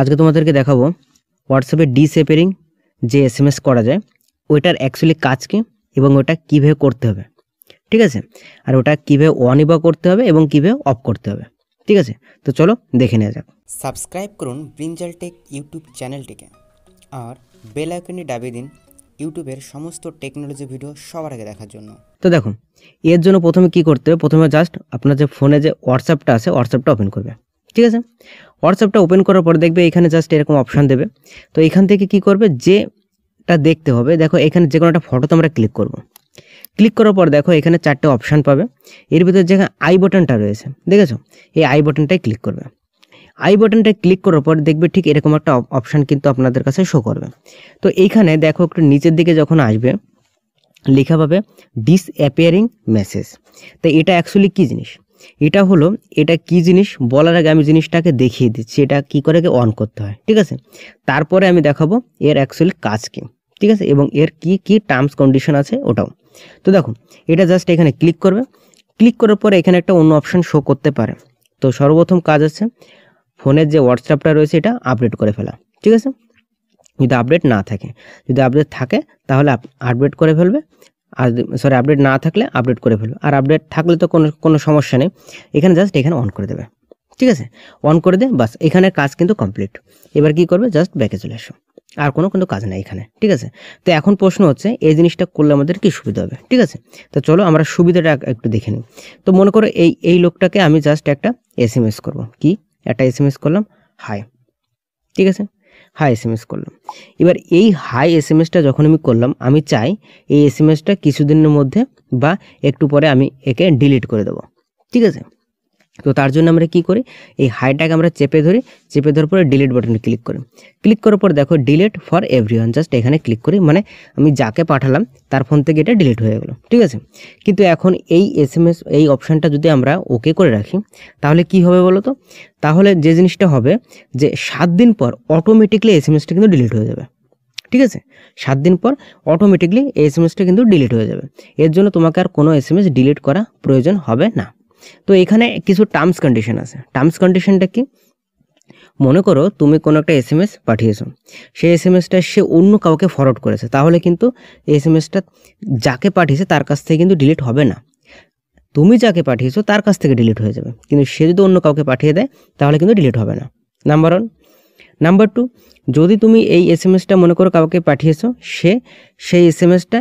আজকে তোমাদেরকে দেখাবো হোয়াটসঅ্যাপে ডিসেপেরিং যে এস এম এস করা যায় ওইটার অ্যাকচুয়ালি কাজ কী এবং ওটা কীভাবে করতে হবে ঠিক আছে আর ওটা কীভাবে অনই বা করতে হবে এবং কীভাবে অফ করতে হবে ঠিক আছে তো চলো দেখে নেওয়া যাক সাবস্ক্রাইব করুন ব্রিঞ্জাল টেক ইউটিউব চ্যানেলটিকে আর বেল আইকনটি ডাবি দিন ইউটিউবের সমস্ত টেকনোলজি ভিডিও সবার আগে দেখার জন্য তো দেখুন এর জন্য প্রথমে কি করতে হবে প্রথমে জাস্ট আপনার যে ফোনে যে হোয়াটসঅ্যাপটা আছে হোয়াটসঅ্যাপটা ওপেন করবে ঠিক আছে হোয়াটসঅ্যাপটা ওপেন করার পর দেখবে এখানে জাস্ট এরকম অপশান দেবে তো এখান থেকে কি করবে যেটা দেখতে হবে দেখো এখানে যে কোনো একটা ফটোতে আমরা ক্লিক করব। ক্লিক করার পর দেখো এখানে চারটে অপশান পাবে এর ভিতরে যেখানে আই বটনটা রয়েছে দেখেছো এই আই বটনটাই ক্লিক করবে আই বাটনটায় ক্লিক করার পর দেখবে ঠিক এরকম একটা অপশান কিন্তু আপনাদের কাছে শো করবে তো এইখানে দেখো একটু নিচের দিকে যখন আসবে লেখা পাবে ডিসঅ্যাপিয়ারিং মেসেজ তো এটা অ্যাকচুয়ালি কী জিনিস এটা হলো এটা কি জিনিস বলার আগে আমি জিনিসটাকে দেখিয়ে দিচ্ছি এটা কি করে অন করতে হয় ঠিক আছে তারপরে আমি দেখাবো এর অ্যাকচুয়ালি কাজ কি ঠিক আছে এবং এর কি কি টার্মস কন্ডিশন আছে ওটাও তো দেখো এটা জাস্ট এখানে ক্লিক করবে ক্লিক করার পরে এখানে একটা অন্য অপশান শো করতে পারে তো সর্বপ্রথম কাজ আছে ফোনের যে হোয়াটসঅ্যাপটা রয়েছে এটা আপডেট করে ফেলা ঠিক আছে যদি আপডেট না থাকে যদি আপডেট থাকে তাহলে আপডেট করে ফেলবে আর সরি আপডেট না থাকলে আপডেট করে ফেলবে আর আপডেট থাকলে তো কোনো কোনো সমস্যা নেই এখানে জাস্ট এখানে অন করে দেবে ঠিক আছে অন করে দে বাস এখানে কাজ কিন্তু কমপ্লিট এবার কি করবে জাস্ট ব্যাকে চলে আসো আর কোনো কিন্তু কাজ নাই এখানে ঠিক আছে তো এখন প্রশ্ন হচ্ছে এই জিনিসটা করলে আমাদের কি সুবিধা হবে ঠিক আছে তো চলো আমরা সুবিধাটা একটু দেখে নিই তো মনে করো এই এই লোকটাকে আমি জাস্ট একটা এস এম এস করবো কি একটা এস এম এস করলাম হাই ঠিক আছে হাই এস এম এস করলাম এবার এই হাই এস এম এসটা যখন আমি করলাম আমি চাই এই এস এম এসটা কিছুদিনের মধ্যে বা একটু পরে আমি একে ডিলিট করে দেবো ঠিক আছে তো তার জন্য আমরা কি করি এই হাইটাকে আমরা চেপে ধরি চেপে ধরার পরে ডিলিট বাটনে ক্লিক করি ক্লিক করার পর দেখো ডিলিট ফর এভরিওয়ান জাস্ট এখানে ক্লিক করি মানে আমি যাকে পাঠালাম তার ফোন থেকে এটা ডিলিট হয়ে গেলো ঠিক আছে কিন্তু এখন এই এস এই অপশানটা যদি আমরা ওকে করে রাখি তাহলে কি হবে বলো তো তাহলে যে জিনিসটা হবে যে সাত দিন পর অটোমেটিকলি এস এমএসটা কিন্তু ডিলিট হয়ে যাবে ঠিক আছে সাত দিন পর অটোমেটিকলি এসএমএসটা এস এমএসটা কিন্তু ডিলিট হয়ে যাবে এর জন্য তোমাকে আর কোনো এস এম এস ডিলিট করা প্রয়োজন হবে না তো এখানে কিছু টার্মস কন্ডিশন আছে টার্মস কন্ডিশনটা কি মনে করো তুমি কোনো একটা এস এম এস পাঠিয়েছো সেই এস এম এসটা সে অন্য কাউকে ফরওয়ার্ড করেছে তাহলে কিন্তু এস এম এসটা যাকে পাঠিয়েছে তার কাছ থেকে কিন্তু ডিলিট হবে না তুমি যাকে পাঠিয়েছো তার কাছ থেকে ডিলিট হয়ে যাবে কিন্তু সে যদি অন্য কাউকে পাঠিয়ে দেয় তাহলে কিন্তু ডিলিট হবে না নাম্বার ওয়ান নাম্বার টু যদি তুমি এই এস এম এসটা মনে করো কাউকে পাঠিয়েছো সে সেই এস এম এসটা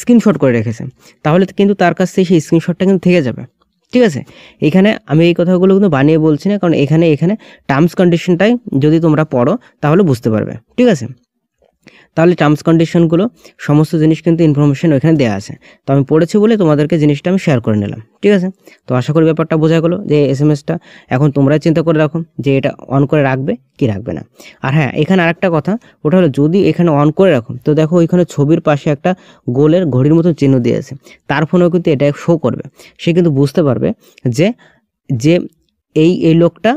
স্ক্রিনশট করে রেখেছে তাহলে কিন্তু তার কাছ থেকে সেই স্ক্রিনশটটা কিন্তু থেকে যাবে ঠিক আছে এখানে আমি এই কথাগুলো কিন্তু বানিয়ে বলছি না কারণ এখানে এখানে টার্মস কন্ডিশনটাই যদি তোমরা পড়ো তাহলে বুঝতে পারবে ঠিক আছে তাহলে টার্মস কন্ডিশনগুলো সমস্ত জিনিস কিন্তু ইনফরমেশন ওইখানে দেওয়া আছে তো আমি পড়েছি বলে তোমাদেরকে জিনিসটা আমি শেয়ার করে নিলাম ঠিক আছে তো আশা করি ব্যাপারটা বোঝা গেলো যে এস এম এসটা এখন তোমরাই চিন্তা করে রাখো যে এটা অন করে রাখবে কি রাখবে না আর হ্যাঁ এখানে আরেকটা কথা ওটা হলো যদি এখানে অন করে রাখো তো দেখো ওইখানে ছবির পাশে একটা গোলের ঘড়ির মতো চিহ্ন দিয়ে আছে তার ফোনেও কিন্তু এটা শো করবে সে কিন্তু বুঝতে পারবে যে যে এই এই লোকটা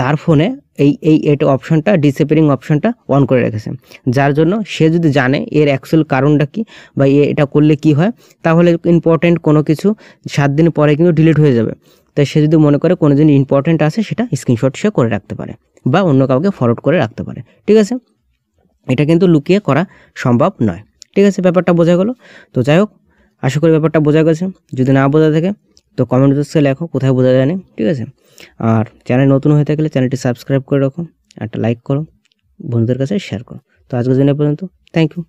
তার ফোনে এই এই এটা অপশনটা ডিসেপিয়ারিং অপশনটা অন করে রেখেছে যার জন্য সে যদি জানে এর অ্যাকচুয়াল কারণটা কি বা এটা করলে কি হয় তাহলে ইম্পর্টেন্ট কোনো কিছু সাত দিন পরে কিন্তু ডিলিট হয়ে যাবে তাই সে যদি মনে করে কোনো জিনিস ইম্পর্টেন্ট আছে সেটা স্ক্রিনশট সে করে রাখতে পারে বা অন্য কাউকে ফরওয়ার্ড করে রাখতে পারে ঠিক আছে এটা কিন্তু লুকিয়ে করা সম্ভব নয় ঠিক আছে ব্যাপারটা বোঝা গেল তো যাই হোক আশা করি ব্যাপারটা বোঝা গেছে যদি না বোঝা থাকে তো কমেন্ট বক্সে লেখো কোথায় বোঝা যায় না ঠিক আছে আর চ্যানেল নতুন হয়ে থাকলে চ্যানেলটি সাবস্ক্রাইব করে রাখো একটা লাইক করো বন্ধুদের কাছে শেয়ার করো তো আজকের জন্য পর্যন্ত থ্যাংক ইউ